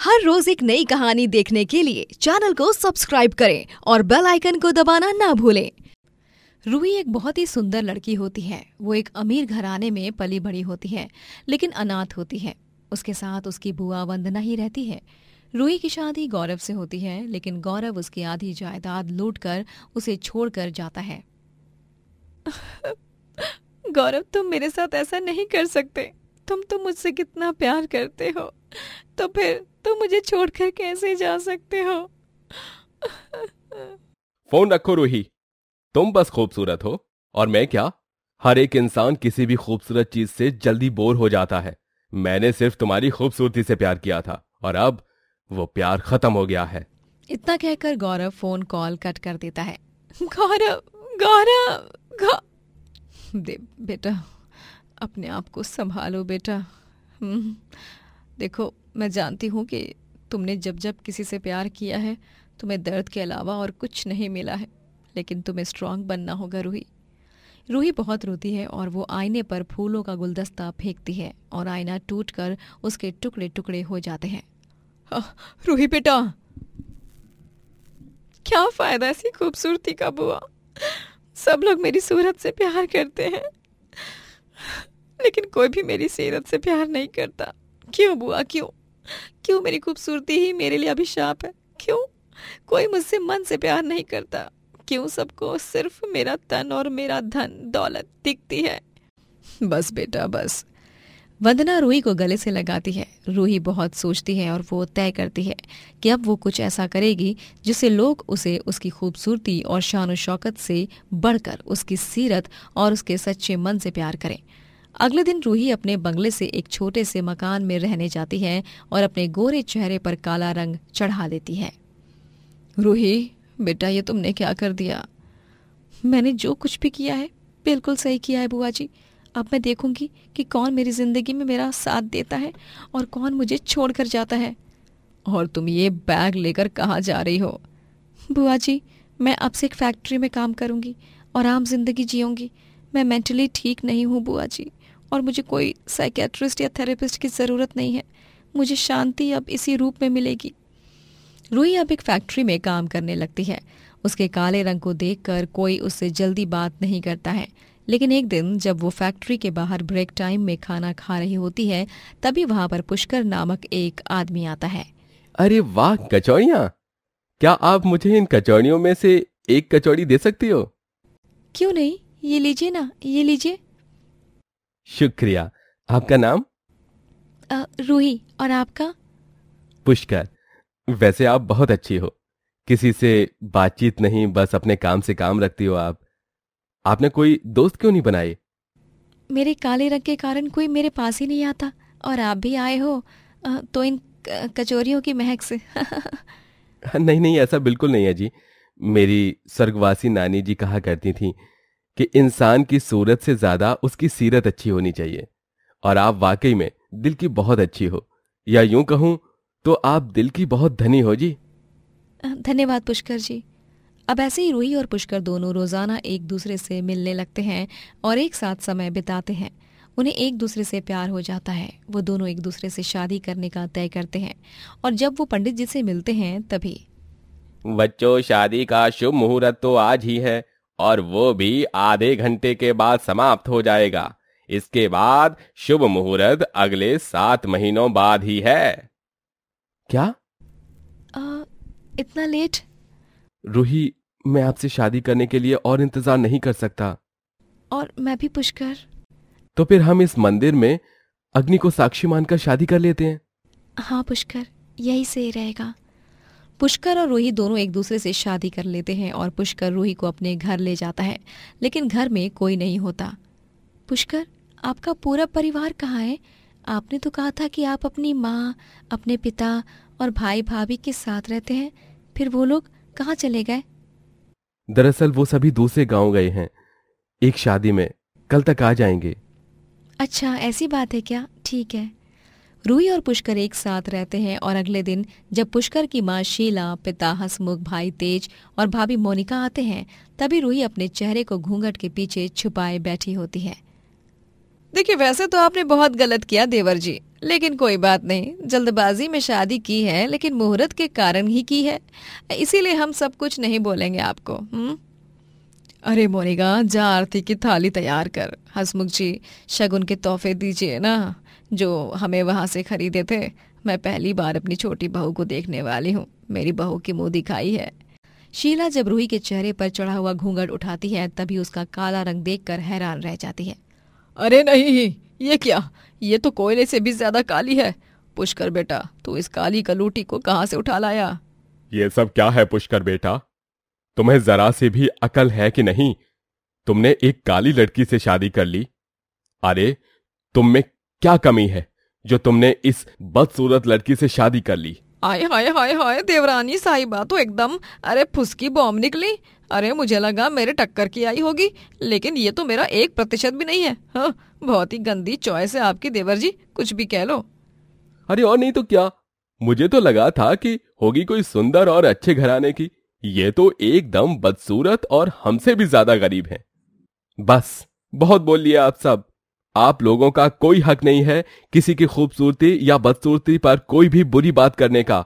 हर रोज एक नई कहानी देखने के लिए चैनल को सब्सक्राइब करें और बेल आइकन को दबाना ना भूलें रूही एक बहुत ही सुंदर लड़की होती है वो एक अमीर घराने में पली बड़ी होती है लेकिन अनाथ होती है उसके साथ उसकी बुआ वंदना ही रहती है रूही की शादी गौरव से होती है लेकिन गौरव उसकी आधी जायदाद लूट कर उसे छोड़कर जाता है गौरव तुम मेरे साथ ऐसा नहीं कर सकते तुम तो मुझसे कितना प्यार करते हो तो फिर तो मुझे छोड़कर कैसे जा सकते हो फोन रखो रूही तुम बस खूबसूरत हो और मैं क्या हर एक इंसान किसी भी खूबसूरत चीज से जल्दी बोर हो जाता है मैंने सिर्फ तुम्हारी खूबसूरती से प्यार किया था और अब वो प्यार खत्म हो गया है इतना कहकर गौरव फोन कॉल कट कर देता है गौरव गौरव गौ... दे बेटा अपने आप को संभालो बेटा हम्म, देखो मैं जानती हूँ कि तुमने जब जब किसी से प्यार किया है तुम्हें दर्द के अलावा और कुछ नहीं मिला है लेकिन तुम्हें स्ट्रांग बनना होगा रूही रूही बहुत रोती है और वो आईने पर फूलों का गुलदस्ता फेंकती है और आईना टूट कर उसके टुकड़े टुकड़े हो जाते हैं हाँ, रूही बेटा क्या फायदा ऐसी खूबसूरती का बुआ सब लोग मेरी सूरत से प्यार करते हैं लेकिन कोई भी मेरी सीरत से प्यार नहीं करता क्यों बुआ क्यों क्यों मेरी खूबसूरती ही मेरे लिए अभिशाप है क्यों कोई मुझसे मन से प्यार नहीं करता क्यों सबको सिर्फ मेरा तन और मेरा धन दौलत दिखती है बस बेटा बस वंदना रूही को गले से लगाती है रूही बहुत सोचती है और वो तय करती है कि अब वो कुछ ऐसा करेगी जिससे लोग उसे उसकी खूबसूरती और शान शौकत से बढ़कर उसकी सीरत और उसके सच्चे मन से प्यार करें अगले दिन रूही अपने बंगले से एक छोटे से मकान में रहने जाती है और अपने गोरे चेहरे पर काला रंग चढ़ा देती है रूही बेटा ये तुमने क्या कर दिया मैंने जो कुछ भी किया है बिल्कुल सही किया है बुआ जी अब मैं देखूंगी कि कौन मेरी ज़िंदगी में मेरा साथ देता है और कौन मुझे छोड़ कर जाता है और तुम ये बैग लेकर कहाँ जा रही हो बुआ जी मैं अब से एक फैक्ट्री में काम करूंगी और आम जिंदगी जीऊँगी मैं मेंटली ठीक नहीं हूँ बुआ जी और मुझे कोई साइकेट्रिस्ट या थेरेपिस्ट की ज़रूरत नहीं है मुझे शांति अब इसी रूप में मिलेगी रूही अब एक फैक्ट्री में काम करने लगती है उसके काले रंग को देखकर कोई उससे जल्दी बात नहीं करता है लेकिन एक दिन जब वो फैक्ट्री के बाहर ब्रेक टाइम में खाना खा रही होती है तभी वहां पर पुष्कर नामक एक आदमी आता है अरे वाह कचौड़िया क्या आप मुझे इन कचौड़ियों में से एक कचौड़ी दे सकती हो क्यों नहीं ये लीजिए ना ये लीजिए शुक्रिया आपका नाम रूही और आपका पुष्कर वैसे आप बहुत अच्छी हो किसी से बातचीत नहीं बस अपने काम से काम रखती हो आप आपने कोई दोस्त क्यों नहीं बनाए मेरे काले रंग के कारण कोई मेरे पास ही नहीं आता और आप भी आए हो तो इन कचोरियों की महक से नहीं नहीं ऐसा बिल्कुल नहीं है जी मेरी स्वर्गवासी नानी जी कहा करती थी कि इंसान की सूरत से ज्यादा उसकी सीरत अच्छी होनी चाहिए और आप वाकई में दिल की बहुत अच्छी हो या यूं कहूं तो आप दिल की बहुत धनी हो जी धन्यवाद पुष्कर जी अब ऐसे ही रूही और पुष्कर दोनों रोजाना एक दूसरे से मिलने लगते हैं और एक साथ समय बिताते हैं उन्हें एक दूसरे से प्यार हो जाता है वो दोनों एक दूसरे से शादी करने का तय करते हैं और जब वो पंडित जी से मिलते हैं तभी बच्चों शादी का शुभ मुहूर्त तो आज ही है और वो भी आधे घंटे के बाद समाप्त हो जाएगा इसके बाद शुभ मुहूर्त अगले सात महीनों बाद ही है क्या आ, इतना लेट रूही मैं आपसे शादी करने के लिए और इंतजार नहीं कर सकता और मैं भी पुष्कर तो फिर हम इस मंदिर में अग्नि को साक्षी मानकर शादी कर लेते हैं हाँ पुष्कर यही सही रहेगा पुष्कर और रूही दोनों एक दूसरे से शादी कर लेते हैं और पुष्कर रूही को अपने घर ले जाता है लेकिन घर में कोई नहीं होता पुष्कर आपका पूरा परिवार कहाँ है आपने तो कहा था कि आप अपनी माँ अपने पिता और भाई भाभी के साथ रहते हैं फिर वो लोग कहाँ चले गए दरअसल वो सभी दूसरे गांव गए हैं एक शादी में कल तक आ जाएंगे अच्छा ऐसी बात है क्या ठीक है रूही और पुष्कर एक साथ रहते हैं और अगले दिन जब पुष्कर की माँ शीला पिता हसमुख भाई तेज और भाभी मोनिका आते हैं तभी रूही अपने चेहरे को घूंघट के पीछे छुपाए बैठी होती है देखिए वैसे तो आपने बहुत गलत किया देवर जी लेकिन कोई बात नहीं जल्दबाजी में शादी की है लेकिन मुहूर्त के कारण ही की है इसीलिए हम सब कुछ नहीं बोलेंगे आपको हुँ? हम्म? अरे मोनिका जा आरती की थाली तैयार कर हसमुख जी शगुन के तोहफे दीजिए ना जो हमें वहाँ से खरीदे थे मैं पहली बार अपनी छोटी बहू को देखने वाली हूँ मेरी बहू की मुँह दिखाई है शीला जब रूही के चेहरे पर चढ़ा हुआ घूंघट उठाती है तभी उसका काला रंग देख हैरान रह जाती है अरे नहीं ये क्या ये तो कोयले से भी ज्यादा काली है पुष्कर बेटा तू इस काली कलूटी को कहाँ से उठा लाया ये सब क्या है पुष्कर बेटा तुम्हें जरा से भी अकल है कि नहीं तुमने एक काली लड़की से शादी कर ली अरे तुम में क्या कमी है जो तुमने इस बदसूरत लड़की से शादी कर ली आय हाय हाय हाय देवरानी साहिबा तो एकदम अरे फुसकी बॉम्ब निकली अरे मुझे लगा मेरे टक्कर की आई होगी लेकिन ये तो मेरा एक प्रतिशत भी नहीं है हाँ, बहुत ही गंदी चॉइस है आपकी देवर जी कुछ भी कह लो अरे और नहीं तो क्या मुझे तो लगा था कि होगी कोई सुंदर और अच्छे घराने की ये तो एकदम बदसूरत और हमसे भी ज्यादा गरीब है बस बहुत बोल लिया आप सब आप लोगों का कोई हक नहीं है किसी की खूबसूरती या बदसूरती पर कोई भी बुरी बात करने का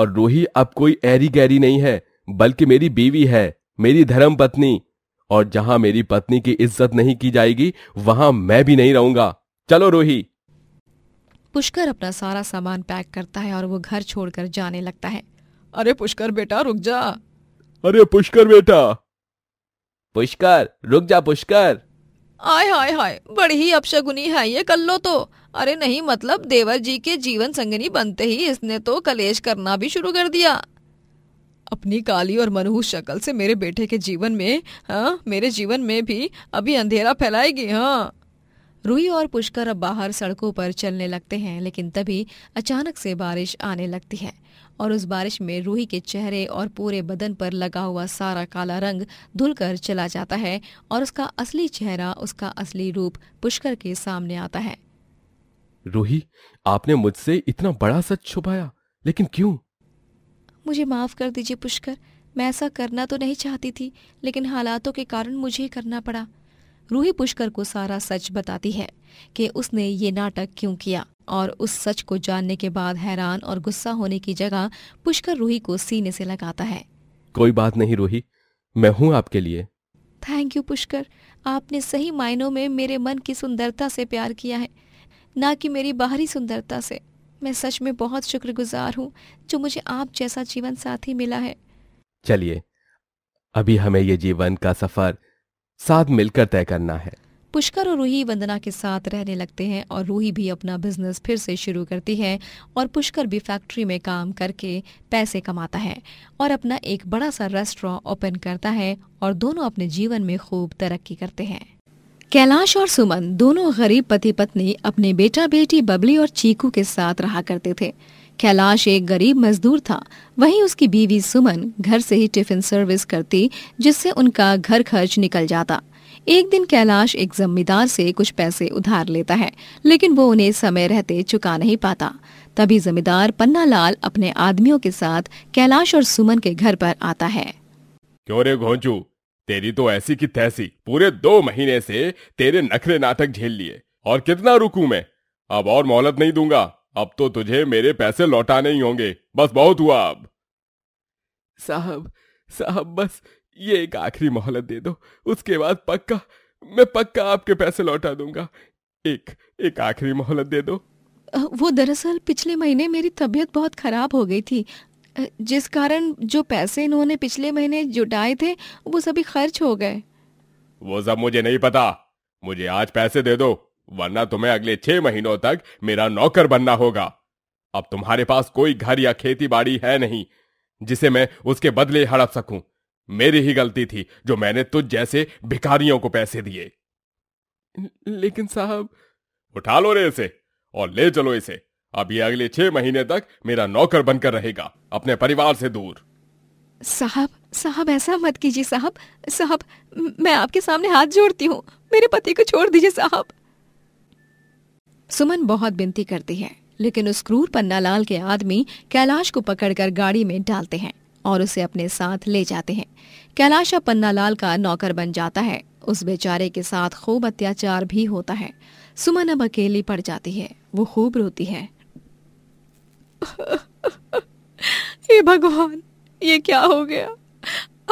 और रूही अब कोई ऐरी गहरी नहीं है बल्कि मेरी बीवी है मेरी धर्म पत्नी और जहां मेरी पत्नी की इज्जत नहीं की जाएगी वहां मैं भी नहीं रहूंगा चलो रोही पुष्कर अपना सारा सामान पैक करता है और वो घर छोड़कर जाने लगता है अरे पुष्कर बेटा रुक जा अरे पुष्कर बेटा पुष्कर रुक जा पुष्कर आय हाय हाय बड़ी ही अपशगुनी है ये कल्लो तो अरे नहीं मतलब देवर जी के जीवन संगनी बनते ही इसने तो कलेश करना भी शुरू कर दिया अपनी काली और मनहूस शक्ल से मेरे बेटे के जीवन में हाँ मेरे जीवन में भी अभी अंधेरा फैलाएगी हाँ रूही और पुष्कर अब बाहर सड़कों पर चलने लगते हैं लेकिन तभी अचानक से बारिश आने लगती है और उस बारिश में रूही के चेहरे और पूरे बदन पर लगा हुआ सारा काला रंग धुलकर चला जाता है और उसका असली चेहरा उसका असली रूप पुष्कर के सामने आता है रूही आपने मुझसे इतना बड़ा सच छुपाया लेकिन क्यों मुझे माफ कर दीजिए पुष्कर मैं ऐसा करना तो नहीं चाहती थी लेकिन हालातों के कारण मुझे करना पड़ा रूही पुष्कर को सारा सच बताती है कि उसने ये नाटक क्यों किया और उस सच को जानने के बाद हैरान और गुस्सा होने की जगह पुष्कर रूही को सीने से लगाता है कोई बात नहीं रूही मैं हूँ आपके लिए थैंक यू पुष्कर आपने सही मायनों में मेरे मन की सुंदरता से प्यार किया है ना कि मेरी बाहरी सुंदरता से मैं सच में बहुत शुक्रगुजार हूँ जो मुझे आप जैसा जीवन साथी मिला है चलिए अभी हमें ये जीवन का सफर साथ मिलकर तय करना है पुष्कर और रूही वंदना के साथ रहने लगते हैं और रूही भी अपना बिजनेस फिर से शुरू करती है और पुष्कर भी फैक्ट्री में काम करके पैसे कमाता है और अपना एक बड़ा सा रेस्टोरा ओपन करता है और दोनों अपने जीवन में खूब तरक्की करते हैं कैलाश और सुमन दोनों गरीब पति पत्नी अपने बेटा बेटी बबली और चीकू के साथ रहा करते थे कैलाश एक गरीब मजदूर था वहीं उसकी बीवी सुमन घर से ही टिफिन सर्विस करती जिससे उनका घर खर्च निकल जाता एक दिन कैलाश एक जमींदार से कुछ पैसे उधार लेता है लेकिन वो उन्हें समय रहते चुका नहीं पाता तभी जमींदार पन्ना लाल अपने आदमियों के साथ कैलाश और सुमन के घर पर आता है क्यों रे घोंचू तेरी तो ऐसी की तैसी पूरे दो महीने से तेरे नखरे नाटक झेल लिए और कितना रुकू मैं अब और मोहलत नहीं दूंगा अब तो तुझे मेरे पैसे लौटाने ही होंगे बस बहुत हुआ अब साहब साहब बस ये एक आखिरी मोहलत दे दो उसके बाद पक्का मैं पक्का आपके पैसे लौटा दूंगा एक एक आखिरी मोहलत दे दो वो दरअसल पिछले महीने मेरी तबीयत बहुत खराब हो गई थी जिस कारण जो पैसे इन्होंने पिछले महीने जुटाए थे वो सभी खर्च हो गए वो सब मुझे नहीं पता मुझे आज पैसे दे दो वरना तुम्हें अगले छह महीनों तक मेरा नौकर बनना होगा अब तुम्हारे पास कोई घर या खेती बाड़ी है नहीं जिसे मैं उसके बदले हड़प सकूं मेरी ही गलती थी जो मैंने तुझ जैसे भिखारियों को पैसे दिए लेकिन साहब उठा लो रे इसे और ले चलो इसे अब ये अगले छह महीने तक मेरा नौकर बनकर रहेगा अपने परिवार से दूर साहब साहब ऐसा मत कीजिए साहब साहब मैं आपके सामने हाथ जोड़ती हूँ मेरे पति को छोड़ दीजिए साहब सुमन बहुत बिनती करती है लेकिन उस क्रूर पन्नालाल के आदमी कैलाश को पकड़कर गाड़ी में डालते हैं और उसे अपने साथ ले जाते हैं कैलाश अब पन्नालाल का नौकर बन जाता है उस बेचारे के साथ खूब अत्याचार भी होता है सुमन अब अकेली पड़ जाती है वो खूब रोती है ये भगवान ये क्या हो गया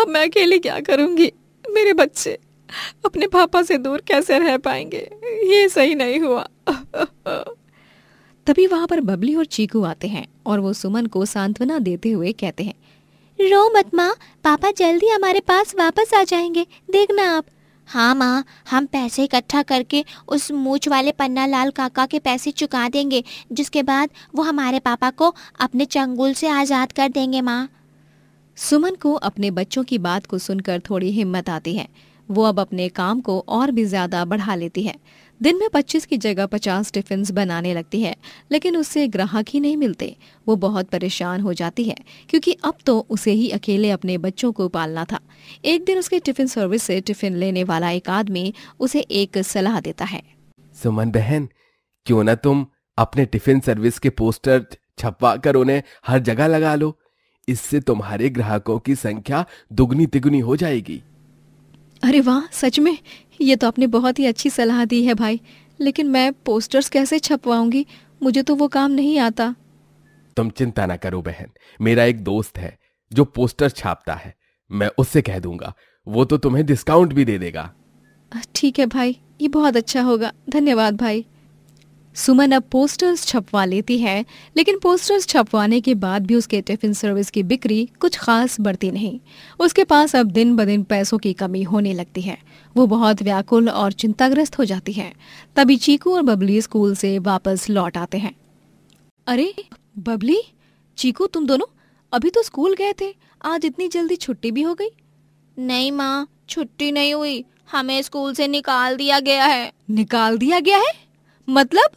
अब मैं अकेली क्या करूंगी मेरे बच्चे अपने पापा से दूर कैसे रह पाएंगे ये सही नहीं हुआ तभी वहां पर बबली और चीकू आते हैं और वो सुमन को सांत्वना देते हुए कहते हैं रो मत माँ पापा जल्दी हमारे पास वापस आ जाएंगे देखना आप हाँ माँ हम पैसे इकट्ठा करके उस मूछ वाले पन्ना लाल काका के पैसे चुका देंगे जिसके बाद वो हमारे पापा को अपने चंगुल से आज़ाद कर देंगे माँ सुमन को अपने बच्चों की बात को सुनकर थोड़ी हिम्मत आती है वो अब अपने काम को और भी ज़्यादा बढ़ा लेती है दिन में 25 की जगह 50 टिफिन बनाने लगती है लेकिन उससे ग्राहक ही नहीं मिलते वो बहुत परेशान हो जाती है क्योंकि अब तो उसे ही अकेले अपने बच्चों को पालना था एक दिन उसके टिफिन सर्विस से टिफिन लेने वाला एक आदमी उसे एक सलाह देता है सुमन बहन क्यों ना तुम अपने टिफिन सर्विस के पोस्टर छपवा कर उन्हें हर जगह लगा लो इससे तुम्हारे ग्राहकों की संख्या दुगनी तिगुनी हो जाएगी अरे वाह सच में ये तो आपने बहुत ही अच्छी सलाह दी है भाई लेकिन मैं पोस्टर्स कैसे छपवाऊंगी मुझे तो वो काम नहीं आता तुम चिंता ना करो बहन मेरा एक दोस्त है जो पोस्टर छापता है मैं उससे कह दूंगा वो तो तुम्हें डिस्काउंट भी दे देगा ठीक है भाई ये बहुत अच्छा होगा धन्यवाद भाई सुमन अब पोस्टर्स छपवा लेती है लेकिन पोस्टर्स छपवाने के बाद भी उसके टिफिन सर्विस की बिक्री कुछ खास बढ़ती नहीं उसके पास अब दिन ब दिन पैसों की कमी होने लगती है वो बहुत व्याकुल और चिंताग्रस्त हो जाती है तभी चीकू और बबली स्कूल से वापस लौट आते हैं अरे बबली चीकू तुम दोनों अभी तो स्कूल गए थे आज इतनी जल्दी छुट्टी भी हो गई नहीं माँ छुट्टी नहीं हुई हमें स्कूल से निकाल दिया गया है निकाल दिया गया है मतलब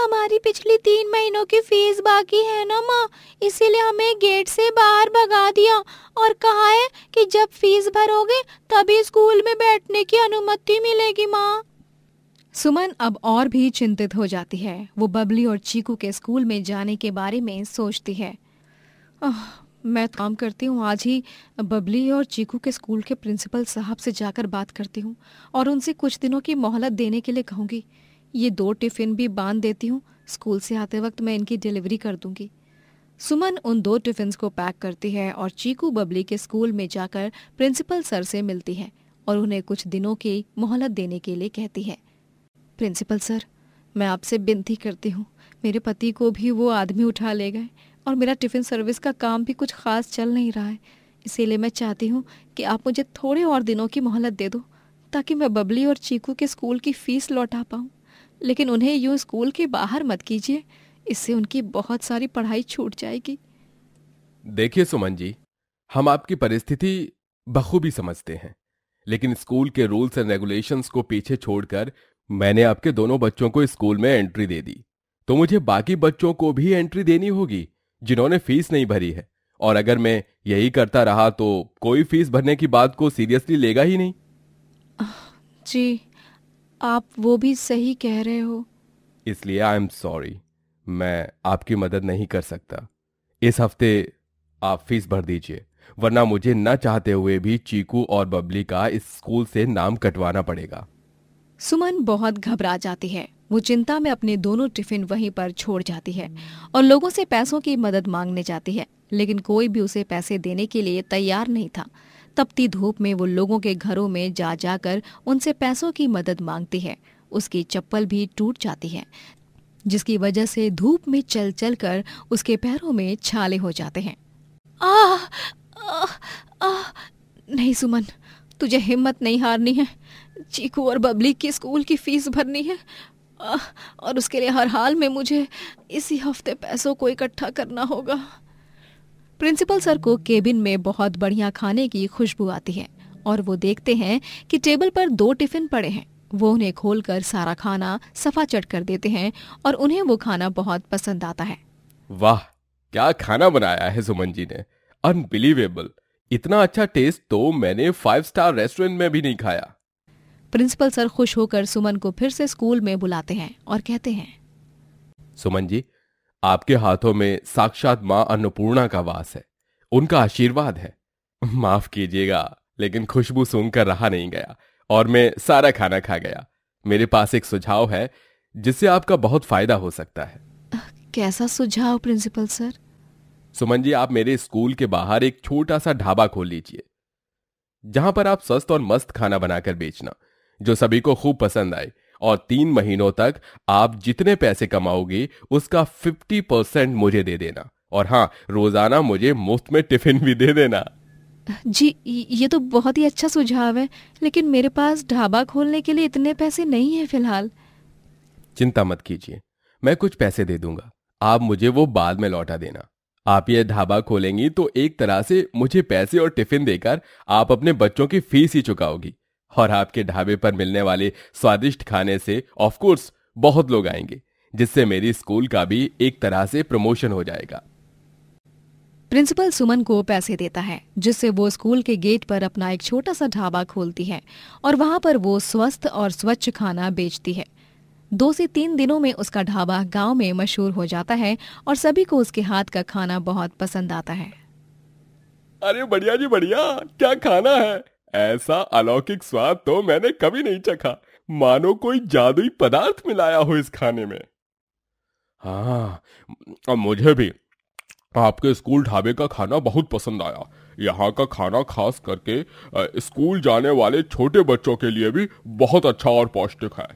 हमारी पिछली तीन महीनों की फीस बाकी है ना माँ इसीलिए हमें गेट से बाहर भगा दिया और कहा है कि जब फीस भरोगे तभी स्कूल में बैठने की अनुमति मिलेगी माँ सुमन अब और भी चिंतित हो जाती है वो बबली और चीकू के स्कूल में जाने के बारे में सोचती है ओह, मैं तो काम करती हूँ आज ही बबली और चीकू के स्कूल के प्रिंसिपल साहब से जाकर बात करती हूँ और उनसे कुछ दिनों की मोहलत देने के लिए कहूँगी ये दो टिफ़िन भी बांध देती हूँ स्कूल से आते वक्त मैं इनकी डिलीवरी कर दूंगी सुमन उन दो टिफिन को पैक करती है और चीकू बबली के स्कूल में जाकर प्रिंसिपल सर से मिलती है और उन्हें कुछ दिनों की मोहलत देने के लिए कहती है प्रिंसिपल सर मैं आपसे विनती करती हूँ मेरे पति को भी वो आदमी उठा ले गए और मेरा टिफ़िन सर्विस का काम भी कुछ खास चल नहीं रहा है इसीलिए मैं चाहती हूँ कि आप मुझे थोड़े और दिनों की मोहलत दे दो ताकि मैं बबली और चीकू के स्कूल की फ़ीस लौटा पाऊँ लेकिन उन्हें यूँ स्कूल के बाहर मत कीजिए इससे उनकी बहुत सारी पढ़ाई छूट जाएगी देखिए सुमन जी हम आपकी परिस्थिति बखूबी समझते हैं लेकिन स्कूल के रूल्स एंड रेगुलेशंस को पीछे छोड़कर मैंने आपके दोनों बच्चों को स्कूल में एंट्री दे दी तो मुझे बाकी बच्चों को भी एंट्री देनी होगी जिन्होंने फीस नहीं भरी है और अगर मैं यही करता रहा तो कोई फीस भरने की बात को सीरियसली लेगा ही नहीं जी आप वो भी सही कह रहे हो इसलिए आई एम सॉरी मैं आपकी मदद नहीं कर सकता इस हफ्ते आप फीस भर दीजिए वरना मुझे न चाहते हुए भी चीकू और बबली का इस स्कूल से नाम कटवाना पड़ेगा सुमन बहुत घबरा जाती है वो चिंता में अपने दोनों टिफिन वहीं पर छोड़ जाती है और लोगों से पैसों की मदद मांगने जाती है लेकिन कोई भी उसे पैसे देने के लिए तैयार नहीं था तपती धूप में वो लोगों के घरों में जा जाकर उनसे पैसों की मदद मांगती है उसकी चप्पल भी टूट जाती है जिसकी वजह से धूप में चल चल कर उसके पैरों में छाले हो जाते हैं आ, आ, आ, नहीं सुमन तुझे हिम्मत नहीं हारनी है चीकू और बबली की स्कूल की फीस भरनी है और उसके लिए हर हाल में मुझे इसी हफ्ते पैसों को इकट्ठा करना होगा प्रिंसिपल सर को केबिन में बहुत बढ़िया खाने की खुशबू आती है और वो देखते हैं कि टेबल पर दो टिफिन पड़े हैं वो उन्हें खोलकर सारा खाना सफा चट कर देते हैं और उन्हें वो खाना बहुत पसंद आता है वाह क्या खाना बनाया है सुमन जी ने अनबिलीवेबल इतना अच्छा टेस्ट तो मैंने फाइव स्टार रेस्टोरेंट में भी नहीं खाया प्रिंसिपल सर खुश होकर सुमन को फिर से स्कूल में बुलाते हैं और कहते हैं सुमन जी आपके हाथों में साक्षात मां अन्नपूर्णा का वास है उनका आशीर्वाद है माफ कीजिएगा लेकिन खुशबू सूंघकर रहा नहीं गया और मैं सारा खाना खा गया मेरे पास एक सुझाव है जिससे आपका बहुत फायदा हो सकता है कैसा सुझाव प्रिंसिपल सर सुमन जी आप मेरे स्कूल के बाहर एक छोटा सा ढाबा खोल लीजिए जहां पर आप स्वस्थ और मस्त खाना बनाकर बेचना जो सभी को खूब पसंद आए और तीन महीनों तक आप जितने पैसे कमाओगी उसका फिफ्टी परसेंट मुझे दे देना और हाँ रोजाना मुझे मुफ्त में टिफिन भी दे देना जी ये तो बहुत ही अच्छा सुझाव है लेकिन मेरे पास ढाबा खोलने के लिए इतने पैसे नहीं है फिलहाल चिंता मत कीजिए मैं कुछ पैसे दे दूंगा आप मुझे वो बाद में लौटा देना आप ये ढाबा खोलेंगी तो एक तरह से मुझे पैसे और टिफिन देकर आप अपने बच्चों की फीस ही चुकाओगी और आपके ढाबे पर मिलने वाले स्वादिष्ट खाने से ऑफकोर्स बहुत लोग आएंगे जिससे मेरी स्कूल का भी एक तरह से प्रमोशन हो जाएगा प्रिंसिपल सुमन को पैसे देता है जिससे वो स्कूल के गेट पर अपना एक छोटा सा ढाबा खोलती है और वहाँ पर वो स्वस्थ और स्वच्छ खाना बेचती है दो से तीन दिनों में उसका ढाबा गांव में मशहूर हो जाता है और सभी को उसके हाथ का खाना बहुत पसंद आता है अरे बढ़िया जी बढ़िया क्या खाना है ऐसा अलौकिक स्वाद तो मैंने कभी नहीं चखा मानो कोई जादुई पदार्थ मिलाया हो इस खाने में हाँ और मुझे भी आपके स्कूल ढाबे का खाना बहुत पसंद आया यहाँ का खाना खास करके स्कूल जाने वाले छोटे बच्चों के लिए भी बहुत अच्छा और पौष्टिक है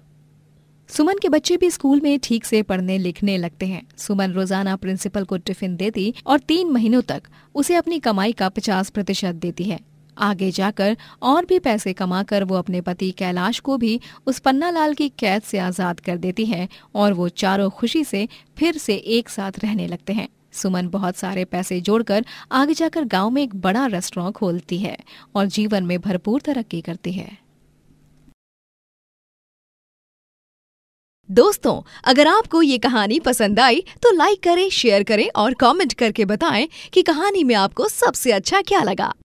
सुमन के बच्चे भी स्कूल में ठीक से पढ़ने लिखने लगते हैं सुमन रोजाना प्रिंसिपल को टिफिन देती और तीन महीनों तक उसे अपनी कमाई का पचास प्रतिशत देती है आगे जाकर और भी पैसे कमाकर वो अपने पति कैलाश को भी उस पन्नालाल की कैद से आज़ाद कर देती है और वो चारों खुशी से फिर से एक साथ रहने लगते हैं सुमन बहुत सारे पैसे जोड़कर आगे जाकर गांव में एक बड़ा रेस्टोरेंट खोलती है और जीवन में भरपूर तरक्की करती है दोस्तों अगर आपको ये कहानी पसंद आई तो लाइक करें शेयर करें और कमेंट करके बताएं कि कहानी में आपको सबसे अच्छा क्या लगा